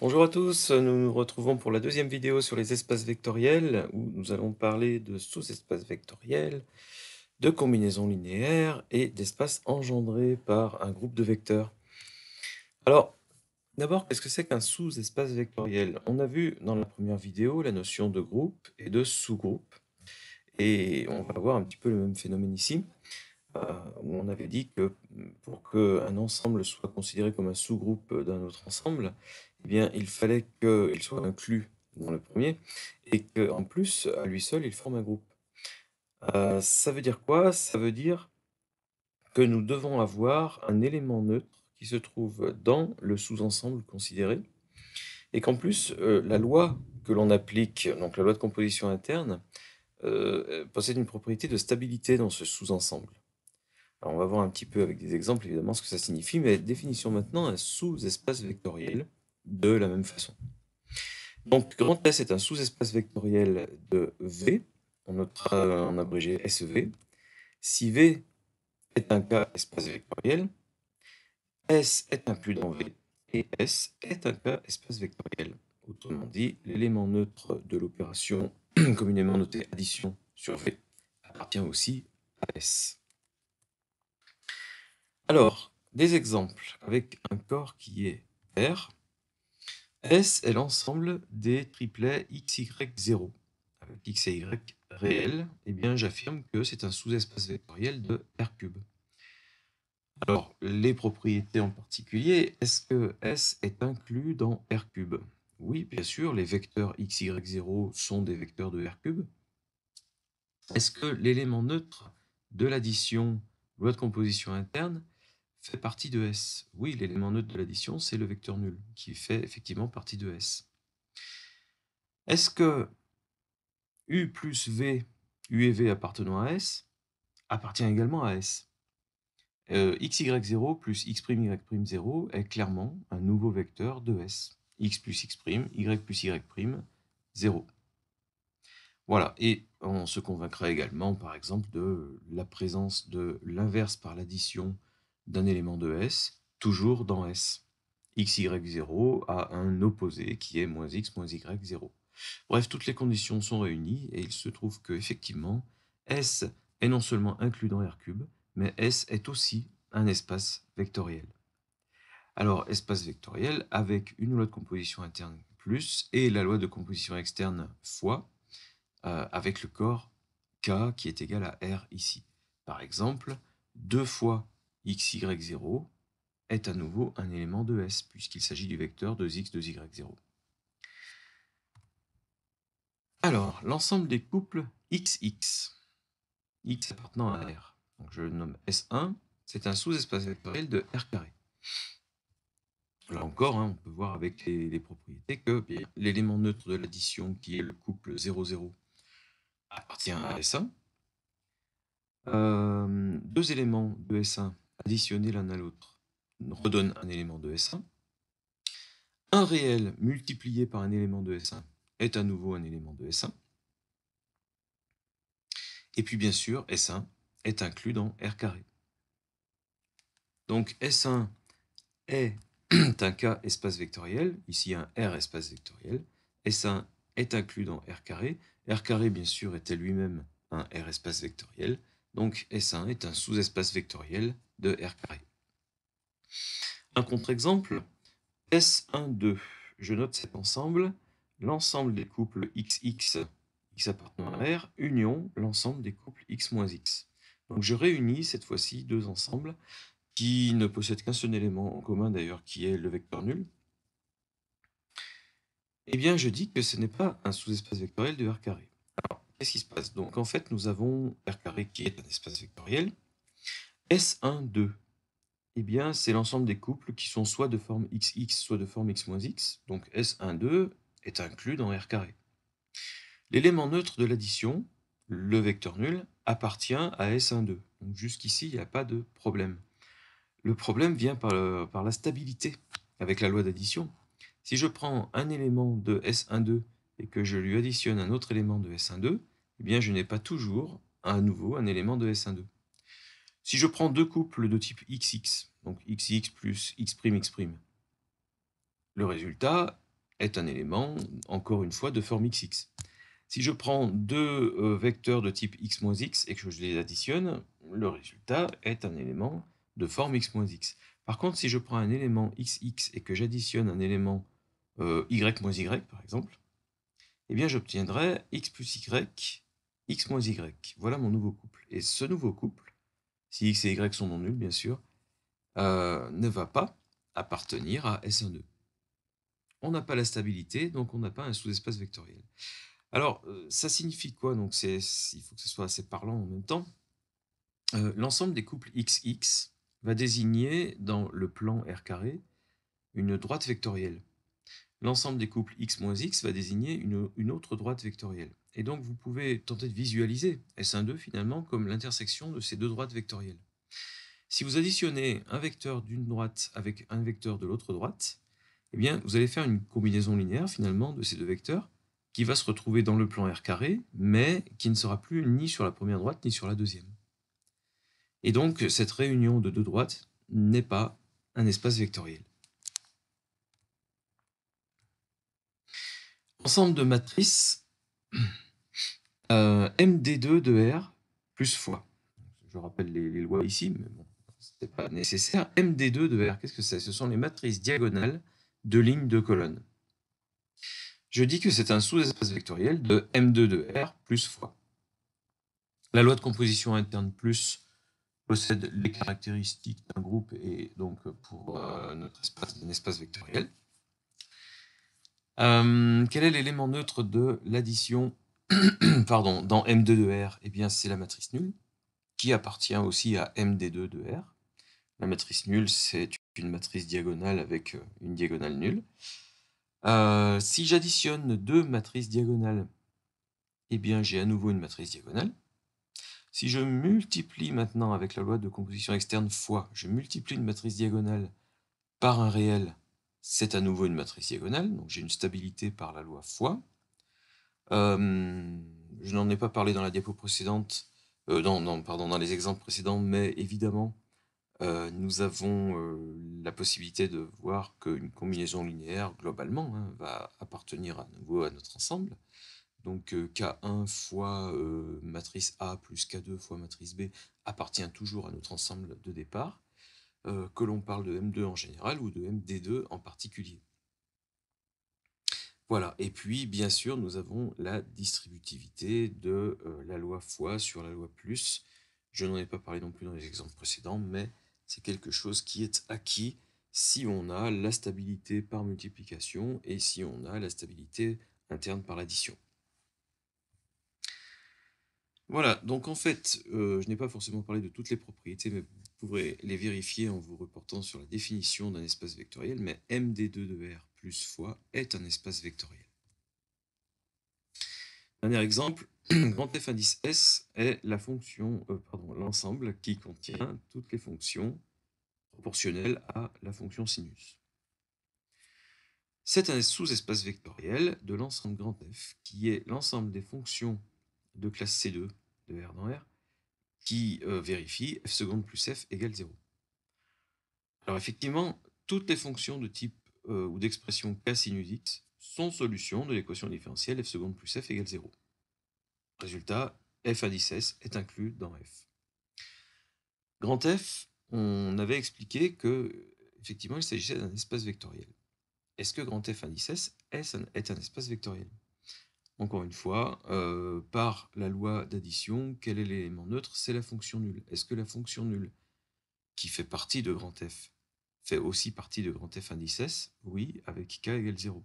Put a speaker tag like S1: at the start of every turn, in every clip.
S1: Bonjour à tous, nous nous retrouvons pour la deuxième vidéo sur les espaces vectoriels où nous allons parler de sous-espaces vectoriels, de combinaisons linéaires et d'espaces engendrés par un groupe de vecteurs. Alors, d'abord, qu'est-ce que c'est qu'un sous-espace vectoriel On a vu dans la première vidéo la notion de groupe et de sous-groupe et on va voir un petit peu le même phénomène ici euh, où on avait dit que pour qu'un ensemble soit considéré comme un sous-groupe d'un autre ensemble, eh bien, il fallait qu'il soit inclus dans le premier et qu'en plus, à lui seul, il forme un groupe. Euh, ça veut dire quoi Ça veut dire que nous devons avoir un élément neutre qui se trouve dans le sous-ensemble considéré et qu'en plus, euh, la loi que l'on applique, donc la loi de composition interne, euh, possède une propriété de stabilité dans ce sous-ensemble. on va voir un petit peu avec des exemples évidemment ce que ça signifie, mais définissons maintenant un sous-espace vectoriel de la même façon. Donc, grand S est un sous-espace vectoriel de V, on notera en euh, abrégé sv Si V est un cas espace vectoriel, S est un plus dans V et S est un cas espace vectoriel. Autrement dit, l'élément neutre de l'opération communément notée addition sur V appartient aussi à S. Alors, des exemples avec un corps qui est R, S est l'ensemble des triplets x, y, 0 avec x et y réels, eh bien j'affirme que c'est un sous-espace vectoriel de R Alors, les propriétés en particulier, est-ce que S est inclus dans R Oui, bien sûr, les vecteurs x, y, 0 sont des vecteurs de R Est-ce que l'élément neutre de l'addition loi de composition interne fait partie de S. Oui, l'élément neutre de l'addition, c'est le vecteur nul, qui fait effectivement partie de S. Est-ce que U plus V, U et V appartenant à S, appartient également à S euh, X, XY0 plus X'Y'0 est clairement un nouveau vecteur de S. X plus X', Y plus Y', 0. Voilà, et on se convaincra également, par exemple, de la présence de l'inverse par l'addition d'un élément de S, toujours dans S. x, y, 0 a un opposé qui est moins x, moins y, 0. Bref, toutes les conditions sont réunies et il se trouve que effectivement S est non seulement inclus dans R cube, mais S est aussi un espace vectoriel. Alors, espace vectoriel avec une loi de composition interne plus et la loi de composition externe fois euh, avec le corps K qui est égal à R ici. Par exemple, 2 fois xy0 est à nouveau un élément de S, puisqu'il s'agit du vecteur 2x, 2y0. Alors, l'ensemble des couples xx, x appartenant à R, donc je le nomme S1, c'est un sous-espace vectoriel de R carré. Là encore, hein, on peut voir avec les, propriétés que l'élément neutre de l'addition, qui est le couple 0, 0, appartient à S1. Euh, deux éléments de S1 additionner l'un à l'autre redonne un élément de S1. Un réel multiplié par un élément de S1 est à nouveau un élément de S1. Et puis bien sûr, S1 est inclus dans R carré. Donc S1 est un cas espace vectoriel, ici un R espace vectoriel. S1 est inclus dans R carré. R carré, bien sûr, était lui-même un R espace vectoriel. Donc S1 est un sous-espace vectoriel de R carré. Un contre-exemple, s 12 Je note cet ensemble, l'ensemble des couples XX, X appartenant à R, union l'ensemble des couples X-X. Donc je réunis cette fois-ci deux ensembles qui ne possèdent qu'un seul élément en commun d'ailleurs, qui est le vecteur nul. Eh bien, je dis que ce n'est pas un sous-espace vectoriel de R carré. qu'est-ce qui se passe Donc, en fait, nous avons R carré qui est un espace vectoriel, S1,2 Eh bien, c'est l'ensemble des couples qui sont soit de forme XX, soit de forme X-X, donc S1,2 est inclus dans R carré. L'élément neutre de l'addition, le vecteur nul, appartient à S1,2. Donc jusqu'ici, il n'y a pas de problème. Le problème vient par, par la stabilité, avec la loi d'addition. Si je prends un élément de S1,2 et que je lui additionne un autre élément de S1,2, eh bien je n'ai pas toujours à nouveau un élément de S1,2. Si je prends deux couples de type XX, donc XX plus X', le résultat est un élément, encore une fois, de forme XX. Si je prends deux euh, vecteurs de type x x et que je les additionne, le résultat est un élément de forme x x. Par contre, si je prends un élément xx et que j'additionne un élément euh, y y y, par exemple, eh bien j'obtiendrai x plus y, x y. Voilà mon nouveau couple. Et ce nouveau couple si x et y sont non nuls, bien sûr, euh, ne va pas appartenir à s 2 e. On n'a pas la stabilité, donc on n'a pas un sous-espace vectoriel. Alors, euh, ça signifie quoi Donc, il faut que ce soit assez parlant en même temps. Euh, l'ensemble des couples XX va désigner dans le plan R carré une droite vectorielle. L'ensemble des couples x-x va désigner une autre droite vectorielle. Et donc, vous pouvez tenter de visualiser S1,2 finalement comme l'intersection de ces deux droites vectorielles. Si vous additionnez un vecteur d'une droite avec un vecteur de l'autre droite, eh bien, vous allez faire une combinaison linéaire finalement de ces deux vecteurs qui va se retrouver dans le plan R carré, mais qui ne sera plus ni sur la première droite ni sur la deuxième. Et donc, cette réunion de deux droites n'est pas un espace vectoriel. Ensemble de matrices euh, MD2 de R plus fois. Je rappelle les, lois ici, mais bon, n'est pas nécessaire. MD2 de R, qu'est-ce que c'est Ce sont les matrices diagonales de lignes de colonnes. Je dis que c'est un sous-espace vectoriel de M2 de R plus fois. La loi de composition interne plus possède les caractéristiques d'un groupe et donc pour euh, notre espace d'un espace vectoriel. Euh, quel est l'élément neutre de l'addition pardon, dans M2 de R, eh bien c'est la matrice nulle, qui appartient aussi à MD2 de R. La matrice nulle, c'est une matrice diagonale avec euh, une diagonale nulle. Euh, si j'additionne deux matrices diagonales, eh bien j'ai à nouveau une matrice diagonale. Si je multiplie maintenant avec la loi de composition externe fois, je multiplie une matrice diagonale par un réel, c'est à nouveau une matrice diagonale, donc j'ai une stabilité par la loi fois. Euh, je n'en ai pas parlé dans la précédente, euh, pardon, dans les exemples précédents, mais évidemment, euh, nous avons la possibilité de voir qu'une combinaison linéaire, globalement, hein, va appartenir à nouveau à notre ensemble. Donc K1 fois matrice A plus K2 fois matrice B appartient toujours à notre ensemble de départ, que l'on parle de M2 en général ou de MD2 en particulier. Voilà, et puis bien sûr, nous avons la distributivité de euh, la loi fois sur la loi plus. Je n'en ai pas parlé non plus dans les exemples précédents, mais c'est quelque chose qui est acquis si on a la stabilité par multiplication et si on a la stabilité interne par l'addition. Voilà, donc en fait, euh, je n'ai pas forcément parlé de toutes les propriétés, mais vous pourrez les vérifier en vous reportant sur la définition d'un espace vectoriel, mais MD2 de R plus fois est un espace vectoriel. Dernier exemple, grand f indice S est la fonction, euh, l'ensemble qui contient toutes les fonctions proportionnelles à la fonction sinus. C'est un sous-espace vectoriel de l'ensemble grand F qui est l'ensemble des fonctions de classe C2 de R dans R qui vérifient euh, vérifie f seconde plus f égale 0. Alors effectivement, toutes les fonctions de type euh, ou d'expression k sinus sans solution de l'équation différentielle f seconde plus f égale 0. Résultat, f indice S est inclus dans f. Grand F, on avait expliqué que effectivement il s'agissait d'un espace vectoriel. Est-ce que grand F indice S est un espace vectoriel encore une fois, euh, par la loi d'addition, quel est l'élément neutre C'est la fonction nulle. Est-ce que la fonction nulle, qui fait partie de grand F, fait aussi partie de grand F s, Oui, avec k égale 0.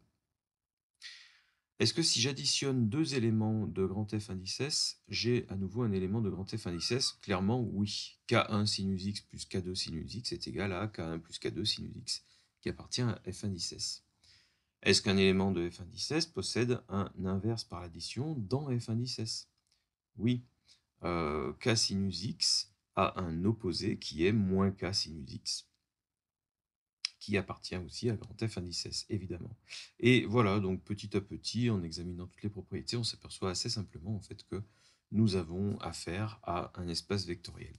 S1: Est-ce que si j'additionne deux éléments de grand F s, j'ai à nouveau un élément de grand F s? Clairement, oui. K1 sinus x plus K2 sinus x est égal à K1 plus K2 sinus x, qui appartient à F s. Est-ce qu'un élément de F s possède un inverse par l'addition dans F s? Oui. Euh, k sinus x a un opposé qui est moins K sinus x qui appartient aussi à Grand F s évidemment. Et voilà, donc petit à petit, en examinant toutes les propriétés, on s'aperçoit assez simplement en fait que nous avons affaire à un espace vectoriel.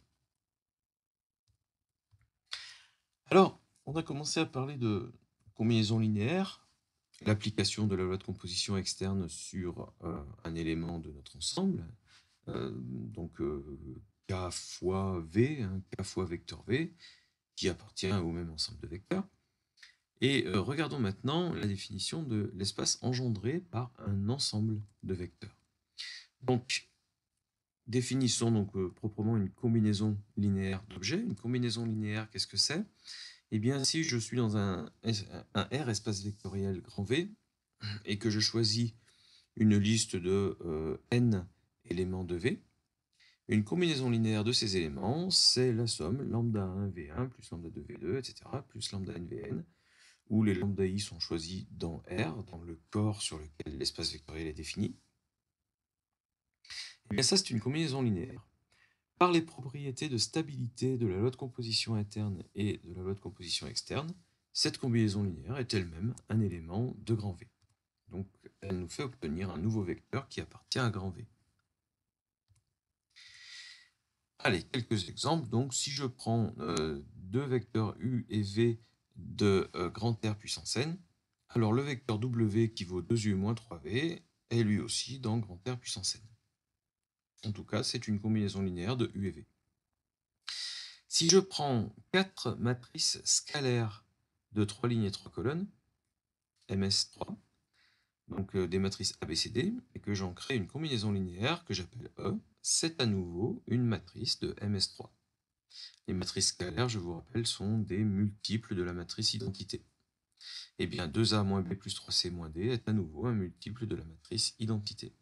S1: Alors, on a commencé à parler de combinaison linéaire, l'application de la loi de composition externe sur euh, un élément de notre ensemble, euh, donc euh, k fois v, hein, k fois vecteur v, qui appartient au même ensemble de vecteurs. Et euh, regardons maintenant la définition de l'espace engendré par un ensemble de vecteurs. Donc, définissons donc euh, proprement une combinaison linéaire d'objets. Une combinaison linéaire, qu'est-ce que c'est Eh bien, si je suis dans un, R espace vectoriel grand V et que je choisis une liste de euh, n éléments de V, une combinaison linéaire de ces éléments, c'est la somme lambda 1v1 plus lambda 2v2, etc., plus lambda n vn où les lambda i sont choisis dans R, dans le corps sur lequel l'espace vectoriel est défini. Et eh bien ça, c'est une combinaison linéaire. Par les propriétés de stabilité de la loi de composition interne et de la loi de composition externe, cette combinaison linéaire est elle-même un élément de grand V. Donc elle nous fait obtenir un nouveau vecteur qui appartient à grand V. Allez, quelques exemples. Donc, si je prends euh, deux vecteurs U et V de euh, grand R puissance n, alors le vecteur W qui vaut 2U moins 3V est lui aussi dans grand R puissance n. En tout cas, c'est une combinaison linéaire de U et V. Si je prends quatre matrices scalaires de trois lignes et trois colonnes, MS3, donc euh, des matrices ABCD, et que j'en crée une combinaison linéaire que j'appelle E, c'est à nouveau une matrice de MS3. Les matrices scalaires, je vous rappelle, sont des multiples de la matrice identité. Et eh bien, 2A moins B plus 3C moins D est à nouveau un multiple de la matrice identité.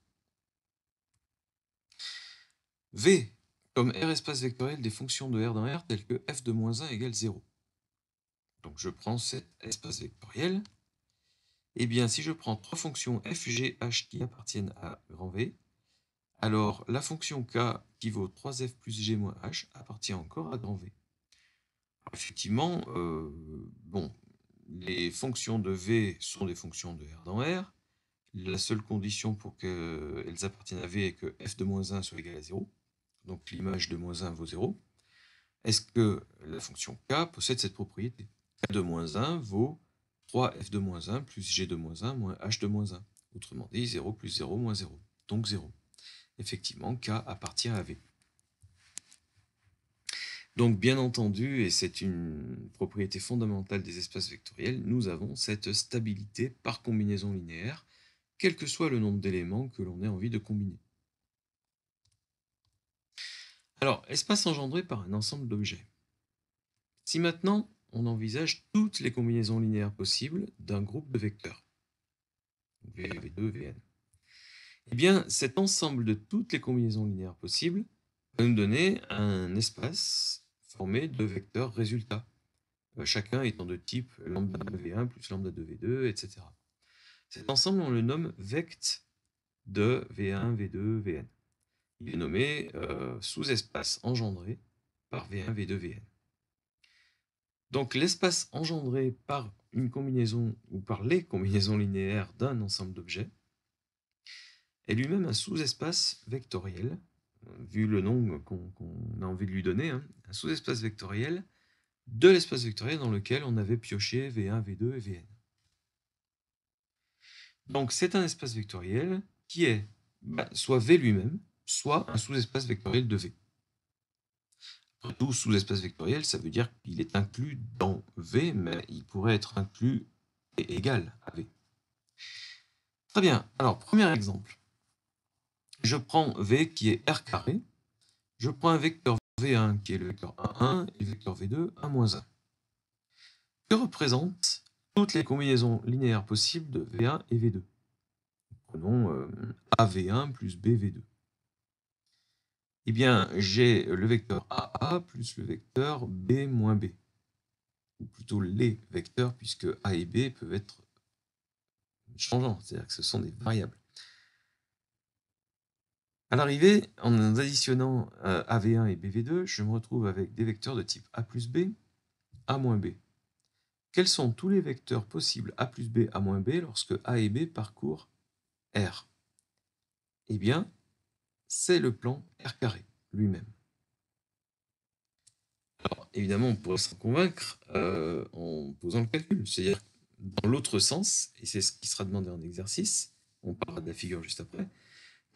S1: V comme R espace vectoriel des fonctions de R dans R telles que f de moins 1 égale 0. Donc je prends cet espace vectoriel, eh bien, si je prends trois fonctions f, g, h qui appartiennent à grand V, alors la fonction k qui vaut 3f plus g moins h appartient encore à grand V. effectivement, euh, bon, les fonctions de V sont des fonctions de R dans R. La seule condition pour qu'elles appartiennent à V est que f de moins 1 soit égal à 0. Donc l'image de moins 1 vaut 0. Est-ce que la fonction k possède cette propriété k de moins 1 vaut 3f de moins 1 plus g de moins 1 moins h de moins 1. Autrement dit, 0 plus 0 moins 0. Donc 0. Effectivement, K appartient à V. Donc bien entendu, et c'est une propriété fondamentale des espaces vectoriels, nous avons cette stabilité par combinaison linéaire, quel que soit le nombre d'éléments que l'on ait envie de combiner. Alors, espace engendré par un ensemble d'objets. Si maintenant on envisage toutes les combinaisons linéaires possibles d'un groupe de vecteurs. V, V2, Vn. Eh bien, cet ensemble de toutes les combinaisons linéaires possibles va nous donner un espace formé de vecteurs résultats, euh, chacun étant de type lambda 2v1 plus lambda de v 2 etc. Cet ensemble, on le nomme vect de v1, v2, vn.
S2: Il est nommé euh, sous-espace
S1: engendré par v1, v2, vn. Donc l'espace engendré par une combinaison ou par les combinaisons linéaires d'un ensemble d'objets est lui-même un sous-espace vectoriel, vu le nom qu'on a envie de lui donner, hein, un sous-espace vectoriel de l'espace vectoriel dans lequel on avait pioché V1, V2 et Vn. Donc c'est un espace vectoriel qui est bah, soit V lui-même, soit un sous-espace vectoriel de V tout sous-espace vectoriel, ça veut dire qu'il est inclus dans V, mais il pourrait être inclus et égal à V. Très bien, alors premier exemple. Je prends V qui est R carré, je prends un vecteur V1 qui est le vecteur 1, 1 et le vecteur V2, 1, 1. Que représentent toutes les combinaisons linéaires possibles de V1 et V2 Prenons euh, AV1 plus BV2 eh bien, j'ai le vecteur AA plus le vecteur B moins B. Ou plutôt les vecteurs, puisque A et B peuvent être changeants, c'est-à-dire que ce sont des variables. À l'arrivée, en additionnant euh, AV1 et BV2, je me retrouve avec des vecteurs de type A plus B, A moins B. Quels sont tous les vecteurs possibles A plus B, A moins B lorsque A et B parcourent R Eh bien, c'est le plan R carré lui-même. Alors évidemment, on pourrait s'en convaincre euh, en posant le calcul, c'est-à-dire dans l'autre sens, et c'est ce qui sera demandé en exercice, on parlera de la figure juste après,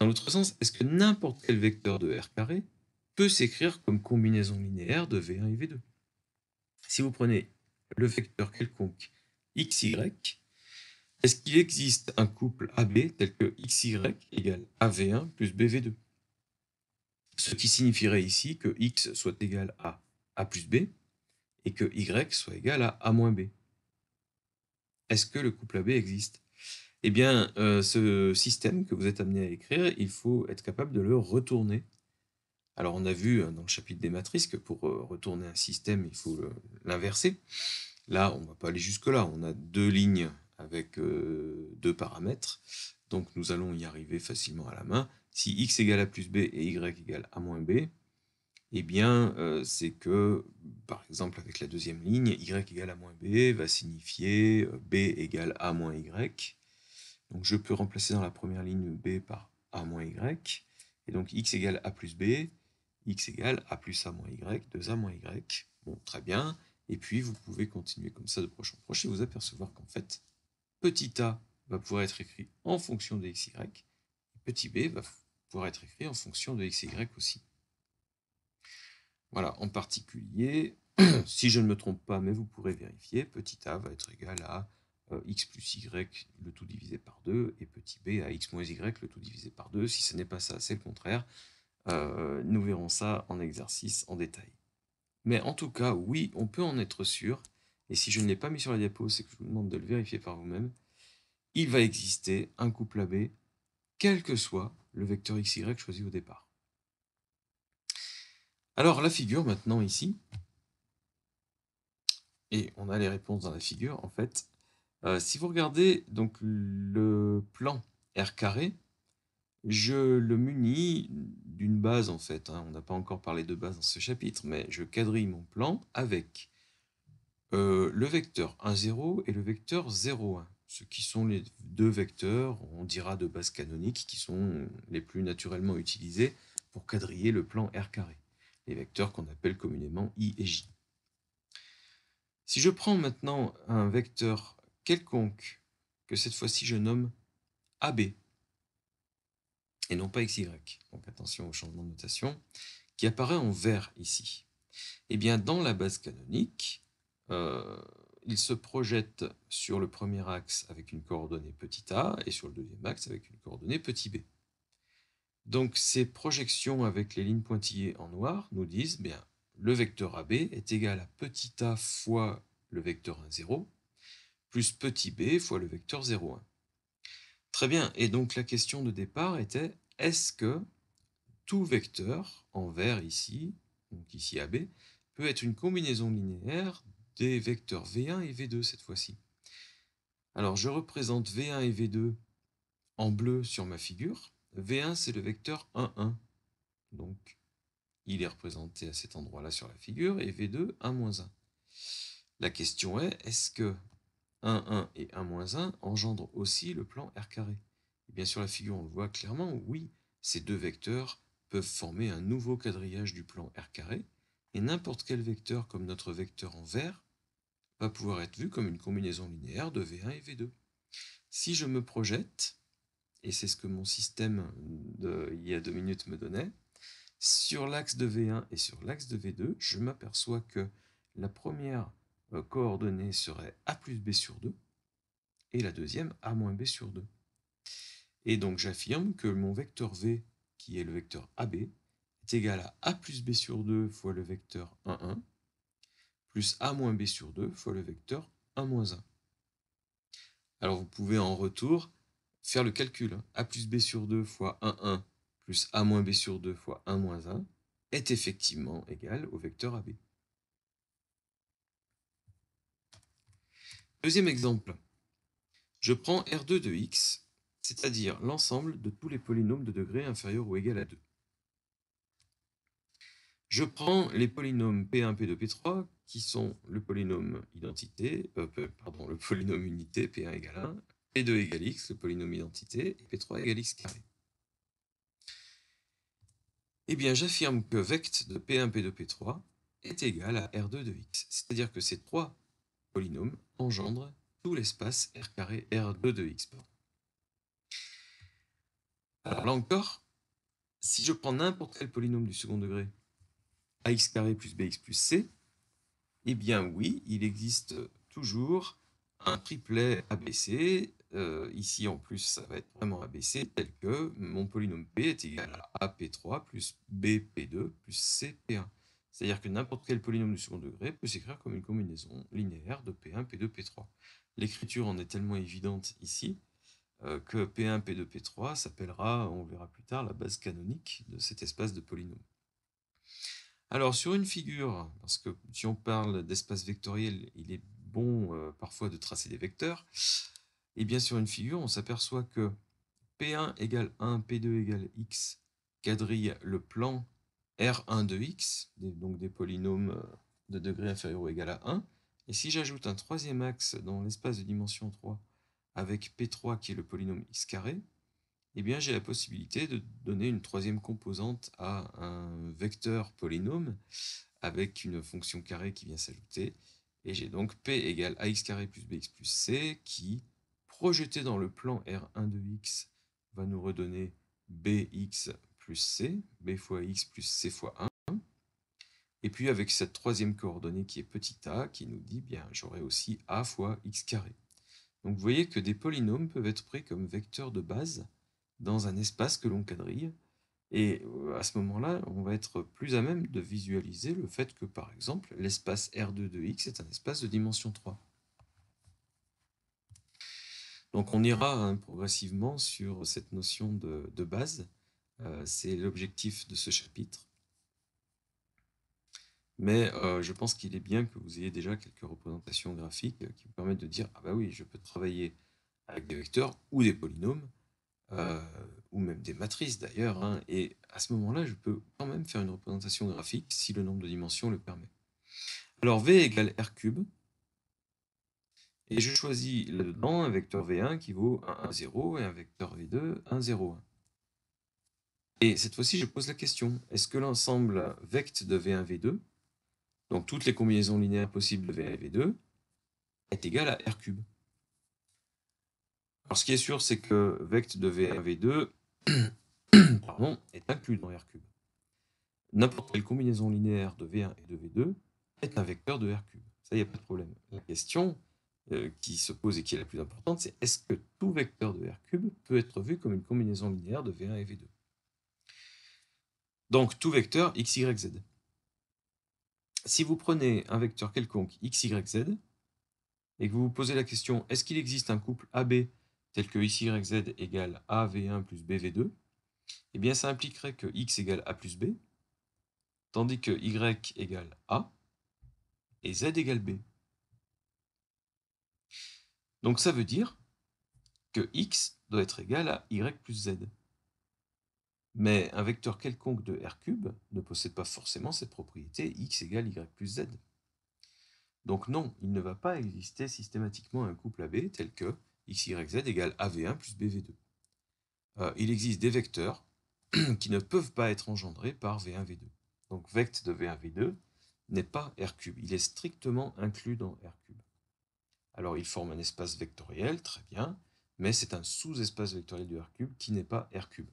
S1: dans l'autre sens, est-ce que n'importe quel vecteur de R carré peut s'écrire comme combinaison linéaire de V1 et V2 Si vous prenez le vecteur quelconque XY, est-ce qu'il existe un couple AB tel que XY égale AV1 plus BV2 ce qui signifierait ici que x soit égal à a plus b et que y soit égal à a moins b. Est-ce que le couple AB existe Eh bien, euh, ce système que vous êtes amené à écrire, il faut être capable de le retourner. Alors, on a vu euh, dans le chapitre des matrices que pour euh, retourner un système, il faut l'inverser. Là, on ne va pas aller jusque-là. On a deux lignes avec deux paramètres. Donc, nous allons y arriver facilement à la main si x égale a plus b et y égale a moins b, eh bien, euh, c'est que, par exemple, avec la deuxième ligne, y égale a moins b va signifier euh, b égale a moins y. Donc, je peux remplacer dans la première ligne b par a moins y. Et donc, x égale a plus b, x égale a plus a moins y, 2a moins y. Bon, très bien. Et puis, vous pouvez continuer comme ça de proche en proche et vous apercevoir qu'en fait, petit a va pouvoir être écrit en fonction de x, y. petit b va être écrit en fonction de x, y aussi. Voilà, en particulier, si je ne me trompe pas, mais vous pourrez vérifier, petit a va être égal à euh, x plus y, le tout divisé par 2, et petit b à x moins y, le tout divisé par 2. Si ce n'est pas ça, c'est le contraire. Euh, nous verrons ça en exercice en détail. Mais en tout cas, oui, on peut en être sûr, et si je ne l'ai pas mis sur la diapo, c'est que je vous demande de le vérifier par vous-même, il va exister un couple AB, quel que soit le vecteur xy choisi au départ. Alors la figure maintenant ici, et on a les réponses dans la figure en fait, euh, si vous regardez donc le plan R carré, je le munis d'une base en fait, hein. on n'a pas encore parlé de base dans ce chapitre, mais je quadrille mon plan avec euh, le vecteur 1, 0 et le vecteur 0, 1 ce qui sont les deux vecteurs, on dira de base canonique, qui sont les plus naturellement utilisés pour quadriller le plan R carré, les vecteurs qu'on appelle communément I et J. Si je prends maintenant un vecteur quelconque, que cette fois-ci je nomme AB, et non pas XY, donc attention au changement de notation, qui apparaît en vert ici, et eh bien dans la base canonique, euh, il se projette sur le premier axe avec une coordonnée petit a et sur le deuxième axe avec une coordonnée petit b. Donc ces projections avec les lignes pointillées en noir nous disent eh bien le vecteur AB est égal à petit a fois le vecteur 1, 0 plus petit b fois le vecteur 0, 1. Très bien, et donc la question de départ était est-ce que tout vecteur en vert ici, donc ici AB, peut être une combinaison linéaire des vecteurs V1 et V2 cette fois-ci. Alors je représente V1 et V2 en bleu sur ma figure. V1 c'est le vecteur 1, 1. Donc il est représenté à cet endroit-là sur la figure et V2 1, 1. La question est, est-ce que 1, 1 et 1, 1 engendrent aussi le plan R carré et eh bien sur la figure on le voit clairement, oui, ces deux vecteurs peuvent former un nouveau quadrillage du plan R carré et n'importe quel vecteur comme notre vecteur en vert va pouvoir être vu comme une combinaison linéaire de V1 et V2. Si je me projette, et c'est ce que mon système de, il y a deux minutes me donnait, sur l'axe de V1 et sur l'axe de V2, je m'aperçois que la première euh, coordonnée serait A plus B sur 2 et la deuxième A moins B sur 2. Et donc j'affirme que mon vecteur V, qui est le vecteur AB, égal à a plus b sur 2 fois le vecteur 1, 1, plus a moins b sur 2 fois le vecteur 1 moins 1. Alors vous pouvez en retour faire le calcul. Hein. a plus b sur 2 fois 1, 1, plus a moins b sur 2 fois 1 moins 1, est effectivement égal au vecteur AB. Deuxième exemple. Je prends R2 de x, c'est-à-dire l'ensemble de tous les polynômes de degré inférieur ou égal à 2. Je prends les polynômes P1, P2, P3, qui sont le polynôme identité, euh, pardon, le polynôme unité, P1 égale 1, P2 égale X, le polynôme identité, et P3 égale X carré. Eh bien, j'affirme que vect de P1, P2, P3 est égal à R2 de X. C'est-à-dire que ces trois polynômes engendrent tout l'espace R carré R2 de X. Alors là encore, si je prends n'importe quel polynôme du second degré ax plus bx plus c, eh bien oui, il existe toujours un triplet ABC. Euh, ici, en plus, ça va être vraiment ABC, tel que mon polynôme P est égal à AP3 plus BP2 plus CP1. C'est-à-dire que n'importe quel polynôme du second degré peut s'écrire comme une combinaison linéaire de P1, P2, P3. L'écriture en est tellement évidente ici euh, que P1, P2, P3 s'appellera, on verra plus tard, la base canonique de cet espace de polynômes. Alors, sur une figure, parce que si on parle d'espace vectoriel, il est bon euh, parfois de tracer des vecteurs, et eh bien sur une figure, on s'aperçoit que P1 égale 1, P2 égale x quadrille le plan R1 de x, donc des polynômes euh, de degré inférieur ou égal à 1. Et si j'ajoute un troisième axe dans l'espace de dimension 3 avec P3 qui est le polynôme x carré, eh bien j'ai la possibilité de donner une troisième composante à un vecteur polynôme avec une fonction carré qui vient s'ajouter. Et j'ai donc p égale ax carré plus bx plus c qui, projeté dans le plan R1 de x, va nous redonner bx plus c, b fois x plus c fois 1. Et puis avec cette troisième coordonnée qui est petit a, qui nous dit, bien, j'aurai aussi a fois x carré. Donc vous voyez que des polynômes peuvent être pris comme vecteurs de base dans un espace que l'on quadrille. Et euh, à ce moment-là, on va être plus à même de visualiser le fait que, par exemple, l'espace R2 de X est un espace de dimension 3. Donc on ira hein, progressivement sur cette notion de, base. Euh, c'est l'objectif de ce chapitre. Mais euh, je pense qu'il est bien que vous ayez déjà quelques représentations graphiques qui vous permettent de dire « Ah bah oui, je peux travailler avec des vecteurs ou des polynômes ». Euh, ou même des matrices d'ailleurs. Hein. et à ce moment-là, je peux quand même faire une représentation graphique si le nombre de dimensions le permet. Alors V égale R cube. Et je choisis là-dedans un vecteur V1 qui vaut 1, 1, 0 et un vecteur V2, 1, 0, 1. Et cette fois-ci, je pose la question, est-ce que l'ensemble vect de V1, V2, donc toutes les combinaisons linéaires possibles de V1 et V2, est égal à R cube alors, ce qui est sûr, c'est que vect de V1, V2 est inclus dans R3. N'importe quelle combinaison linéaire de V1 et de V2 est un vecteur de R3. Ça, il n'y a pas de problème. La question euh, qui se pose et qui est la plus importante, c'est est-ce que tout vecteur de R cube peut être vu comme une combinaison linéaire de V1 et V2 Donc tout vecteur x, y, z. Si vous prenez un vecteur quelconque x, y, z, et que vous vous posez la question est-ce qu'il existe un couple AB tel que YZ égale v 1 plus BV2, eh bien ça impliquerait que X égale A plus B, tandis que Y égale A et Z égale B. Donc ça veut dire que X doit être égal à Y plus Z. Mais un vecteur quelconque de R cube ne possède pas forcément cette propriété X égale Y plus Z. Donc non, il ne va pas exister systématiquement un couple AB tel que xyz égale av1 plus bv2. Euh, il existe des vecteurs qui ne peuvent pas être engendrés par v1, v2. Donc vect de v1, v2 n'est pas R cube, il est strictement inclus dans R cube. Alors il forme un espace vectoriel, très bien, mais c'est un sous-espace vectoriel de R cube qui n'est pas R cube.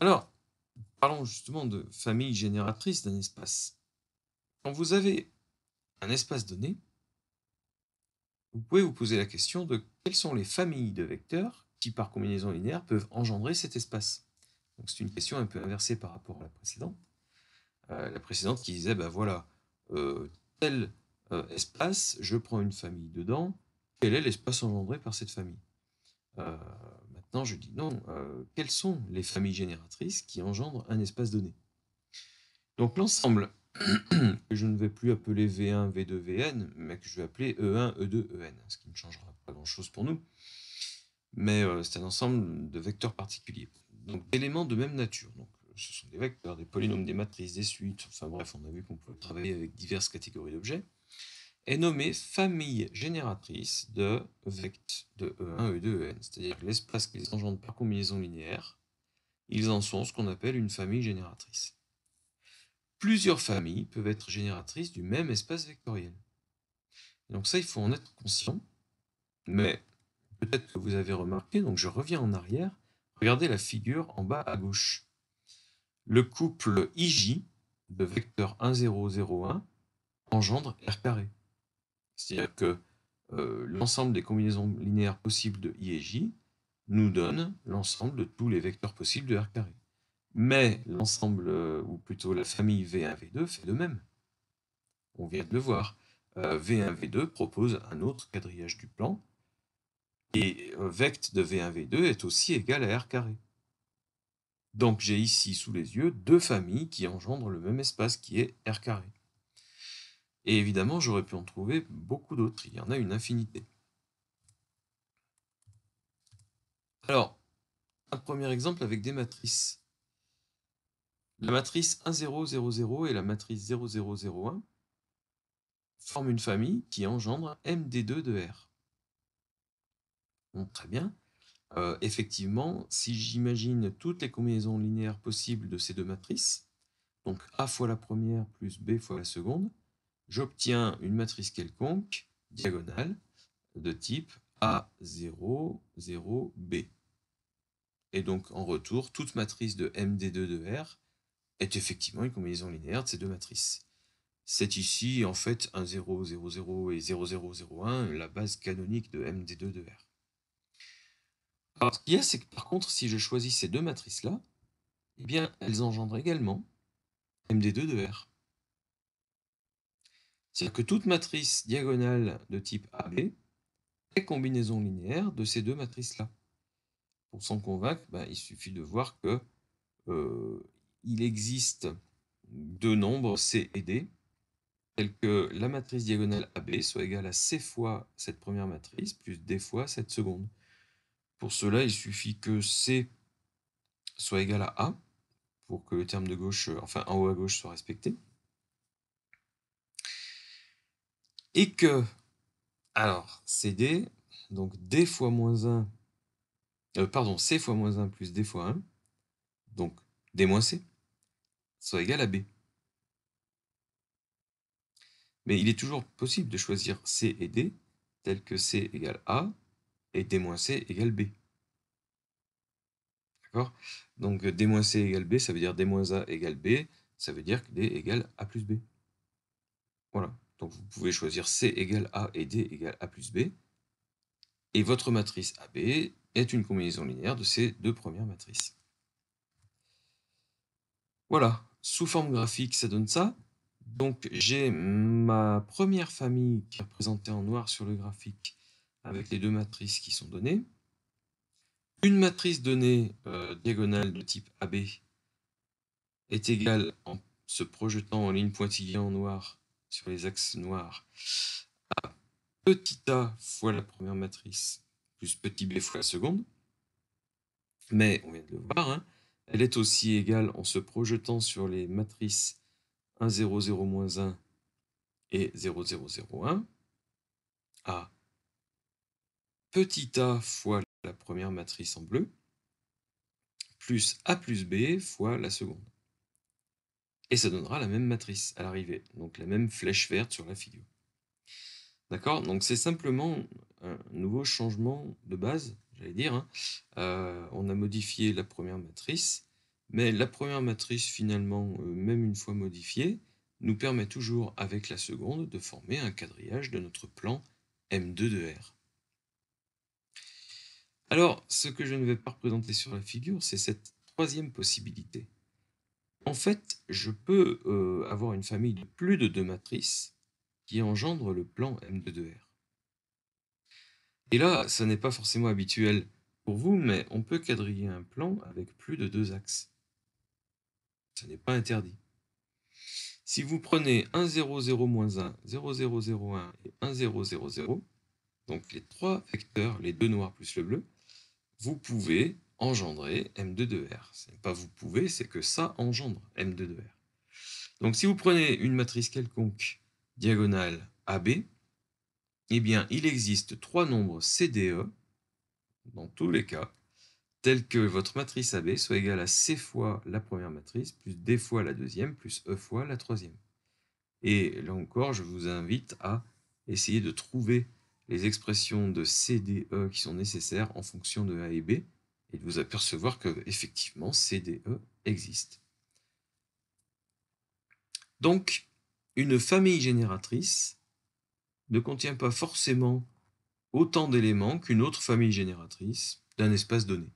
S1: Alors, parlons justement de famille génératrice d'un espace. Quand vous avez un espace donné, vous pouvez vous poser la question de quelles sont les familles de vecteurs qui, par combinaison linéaire, peuvent engendrer cet espace. Donc c'est une question un peu inversée par rapport à la précédente. Euh, la précédente qui disait, ben voilà, euh, tel euh, espace, je prends une famille dedans, quel est l'espace engendré par cette famille Maintenant, je dis non, quelles sont les familles génératrices qui engendrent un espace donné Donc l'ensemble que je ne vais plus appeler V1, V2, Vn, mais que je vais appeler E1, E2, En, ce qui ne changera pas grand-chose pour nous. Mais euh, c'est un ensemble de vecteurs particuliers, donc d'éléments de même nature. Donc, ce sont des vecteurs, des polynômes, des matrices, des suites, enfin bref, on a vu qu'on peut travailler avec diverses catégories d'objets, est nommé famille génératrice de vect de E1, E2, En, c'est-à-dire l'espace qu'ils engendrent par combinaison linéaire, ils en sont ce qu'on appelle une famille génératrice plusieurs familles peuvent être génératrices du même espace vectoriel. donc ça, il faut en être conscient. Mais peut-être que vous avez remarqué, donc je reviens en arrière, regardez la figure en bas à gauche. Le couple IJ de vecteurs 1, 0, 0, 1 engendre R carré. C'est-à-dire que euh, l'ensemble des combinaisons linéaires possibles de I et J nous donne l'ensemble de tous les vecteurs possibles de R carré. Mais l'ensemble, euh, ou plutôt la famille V1-V2 fait de même. On vient de le voir. Euh, V1-V2 propose un autre quadrillage du plan, et vect de V1-V2 est aussi égal à R carré. Donc j'ai ici sous les yeux deux familles qui engendrent le même espace qui est R carré. Et évidemment, j'aurais pu en trouver beaucoup d'autres, il y en a une infinité. Alors, un premier exemple avec des matrices. La matrice 0 et la matrice 1 forment une famille qui engendre MD2 de R. très bien. Euh, effectivement, si j'imagine toutes les combinaisons linéaires possibles de ces deux matrices, donc A fois la première plus B fois la seconde, j'obtiens une matrice quelconque, diagonale, de type A0, 0, B. Et donc en retour, toute matrice de MD2 de R est effectivement une combinaison linéaire de ces deux matrices. C'est ici en fait 1, 0, 0, 0 et 0, 0, 0, 1, la base canonique de MD2 de R. Alors ce qu'il y a, c'est que par contre, si je choisis ces deux matrices-là, eh bien, elles engendrent également MD2 de R. C'est-à-dire que toute matrice diagonale de type AB est combinaison linéaire de ces deux matrices-là. Pour s'en convaincre, ben, il suffit de voir que euh, il existe deux nombres C et D, tels que la matrice diagonale AB soit égale à C fois cette première matrice, plus D fois cette seconde. Pour cela, il suffit que C soit égal à A, pour que le terme de gauche, enfin en haut à gauche, soit respecté. Et que, alors, CD, donc D fois moins 1, euh, pardon, C fois moins 1 plus D fois 1, donc D moins C, soit égal à b. Mais il est toujours possible de choisir c et d, tels que c égale a et d-c égale b. D'accord Donc d-c égale b, ça veut dire d-a égale b, ça veut dire que d égale a plus b. Voilà. Donc vous pouvez choisir c égale a et d égale a plus b. Et votre matrice AB est une combinaison linéaire de ces deux premières matrices. Voilà, sous forme graphique, ça donne ça. Donc j'ai ma première famille qui est représentée en noir sur le graphique avec les deux matrices qui sont données. Une matrice donnée euh, diagonale de type AB est égale en se projetant en ligne pointillée en noir sur les axes noirs à petit a fois la première matrice plus petit b fois la seconde. Mais on vient de le voir, hein, elle est aussi égale en se projetant sur les matrices 1, 0, 0, 1 et 0, 0, 0, 1 à petit a fois la première matrice en bleu, plus a plus b fois la seconde. Et ça donnera la même matrice à l'arrivée, donc la même flèche verte sur la figure. D'accord Donc c'est simplement un nouveau changement de base j'allais dire. Hein. Euh, on a modifié la première matrice, mais la première matrice, finalement, euh, même une fois modifiée, nous permet toujours, avec la seconde, de former un quadrillage de notre plan M2 de R. Alors, ce que je ne vais pas représenter sur la figure, c'est cette troisième possibilité. En fait, je peux euh, avoir une famille de plus de deux matrices qui engendre le plan M2 de R. Et là, ce n'est pas forcément habituel pour vous, mais on peut quadriller un plan avec plus de deux axes. Ce n'est pas interdit. Si vous prenez 1 0 0 1, 0 0 0 1 et 1 0 0 0, donc les trois vecteurs, les deux noirs plus le bleu, vous pouvez engendrer M2-2R. Ce n'est pas vous pouvez, c'est que ça engendre M2-2R. Donc si vous prenez une matrice quelconque diagonale AB, eh bien, il existe trois nombres CDE, dans tous les cas, tels que votre matrice AB soit égale à C fois la première matrice, plus D fois la deuxième, plus E fois la troisième. Et là encore, je vous invite à essayer de trouver les expressions de CDE qui sont nécessaires en fonction de A et B, et de vous apercevoir que effectivement CDE existe. Donc, une famille génératrice ne contient pas forcément autant d'éléments qu'une autre famille génératrice d'un espace donné.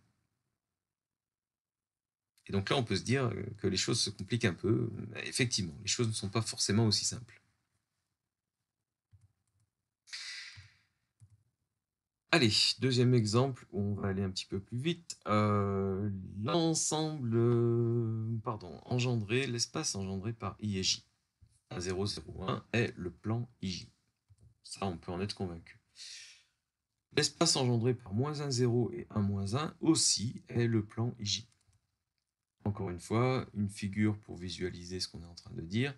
S1: Et donc là, on peut se dire euh, que les choses se compliquent un peu. Effectivement, les choses ne sont pas forcément aussi simples. Allez, deuxième exemple, on va aller un petit peu plus vite. Euh, l'ensemble, euh, pardon, engendré, l'espace engendré par I et J. 001 est le plan IJ. Ça, on peut en être convaincu. L'espace engendré par moins 1, 0 et 1, moins 1 aussi est le plan J. Encore une fois, une figure pour visualiser ce qu'on est en train de dire.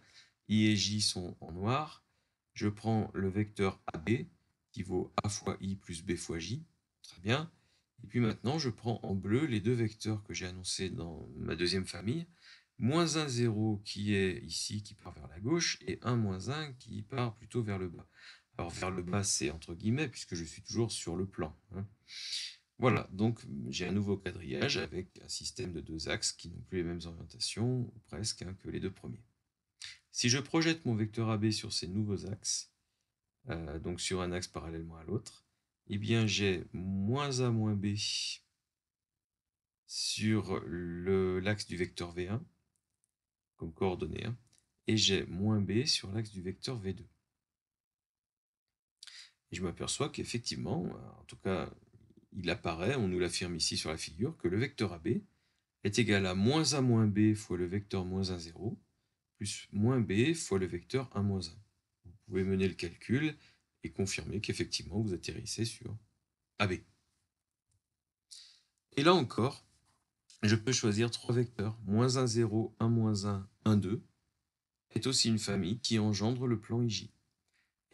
S1: I et J sont en noir. Je prends le vecteur AB qui vaut A fois I plus B fois J. Très bien. Et puis maintenant, je prends en bleu les deux vecteurs que j'ai annoncés dans ma deuxième famille. Moins 1, 0 qui est ici, qui part vers la gauche, et 1, moins 1 qui part plutôt vers le bas. Alors vers le bas, c'est entre guillemets, puisque je suis toujours sur le plan. Hein. Voilà, donc j'ai un nouveau quadrillage avec un système de deux axes qui n'ont plus les mêmes orientations, presque, hein, que les deux premiers. Si je projette mon vecteur AB sur ces nouveaux axes, euh, donc sur un axe parallèlement à l'autre, eh bien j'ai moins A moins B sur l'axe du vecteur V1, comme coordonnée, hein, et j'ai moins B sur l'axe du vecteur V2. Et je m'aperçois qu'effectivement, euh, en tout cas, il apparaît, on nous l'affirme ici sur la figure, que le vecteur AB est égal à moins a moins b fois le vecteur moins 1, 0, plus moins b fois le vecteur 1, moins 1. Vous pouvez mener le calcul et confirmer qu'effectivement, vous atterrissez sur AB. Et là encore, je peux choisir trois vecteurs, moins 1, 0, 1, moins 1, 1, 2, est aussi une famille qui engendre le plan IJ.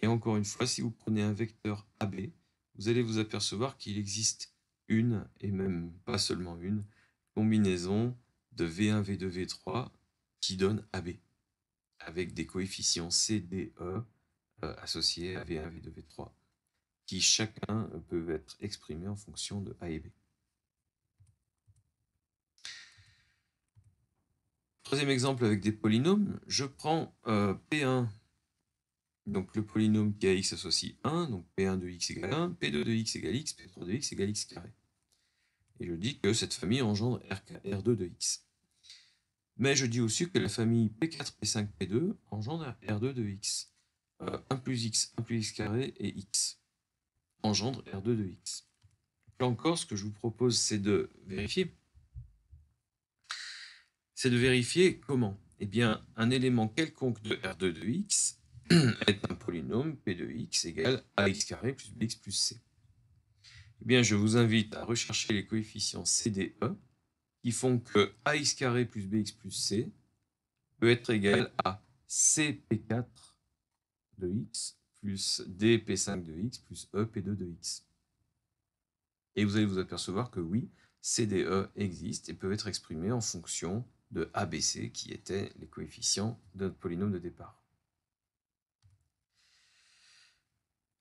S1: Et encore une fois, si vous prenez un vecteur AB, vous allez vous apercevoir qu'il existe une, et même pas seulement une, combinaison de V1, V2, V3 qui donne AB, avec des coefficients C, D, E euh, associés à V1, V2, V3, qui chacun peuvent être exprimés en fonction de A et B. Troisième exemple avec des polynômes, je prends euh, P1 donc le polynôme qui x associe 1, donc p1 de x égale 1, p2 de x égale x, p3 de x égale x carré. Et je dis que cette famille engendre R, 2 de x. Mais je dis aussi que la famille p4, p5, p2 engendre R2 de x. 1 euh, plus x, 1 plus x carré et x engendre R2 de x. Là encore, ce que je vous propose, c'est de vérifier. C'est de vérifier comment Eh bien, un élément quelconque de R2 de x est un polynôme P de x égale ax carré plus bx plus c. Eh bien, je vous invite à rechercher les coefficients CDE qui font que ax carré plus bx plus c peut être égal à cp4 de x plus dp5 de x plus ep2 de x. Et vous allez vous apercevoir que oui, CDE existe et peut être exprimé en fonction de ABC qui étaient les coefficients de notre polynôme de départ.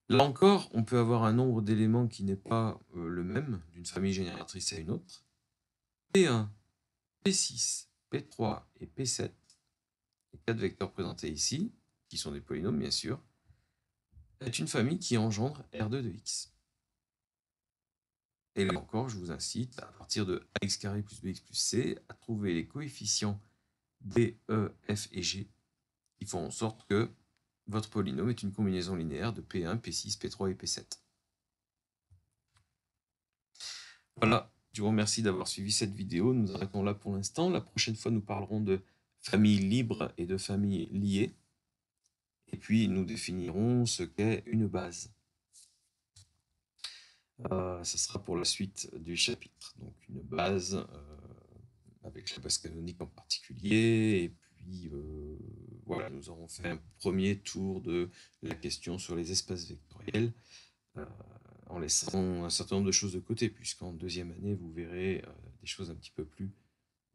S1: Là encore, on peut avoir un nombre d'éléments qui n'est pas euh, le même d'une famille génératrice à une autre. P1, P6, P3 et P7, les quatre vecteurs présentés ici, qui sont des polynômes bien sûr, est une famille qui engendre R2 de x. Et là encore, je vous incite, à partir de ax carré plus bx plus c, à trouver les coefficients d, e, f et g, qui font en sorte que votre polynôme est une combinaison linéaire de P1, P6, P3 et P7. Voilà, je vous remercie d'avoir suivi cette vidéo. Nous arrêtons là pour l'instant. La prochaine fois, nous parlerons de familles libres et de familles liées. Et puis, nous définirons ce qu'est une base. Euh, ce sera pour la suite du chapitre. Donc, une base euh, avec la base canonique en particulier, et puis... Euh, voilà, nous aurons fait un premier tour de la question sur les espaces vectoriels, euh, en laissant un certain nombre de choses de côté, puisqu'en deuxième année, vous verrez euh, des choses un petit peu plus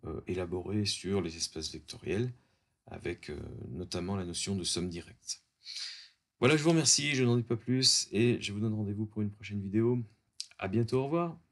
S1: euh, élaborées sur les espaces vectoriels, avec notamment la notion de somme directe. Voilà, je vous remercie, je n'en dis pas plus, et je vous donne rendez-vous pour une prochaine vidéo. A bientôt, au revoir